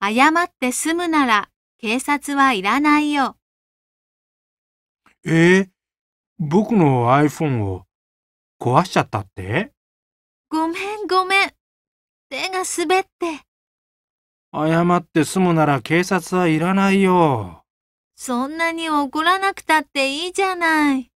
謝って済むなら警察はいらないよ。えー、僕の iPhone を壊しちゃったってごめんごめん。手が滑って。謝って済むなら警察はいらないよ。そんなに怒らなくたっていいじゃない。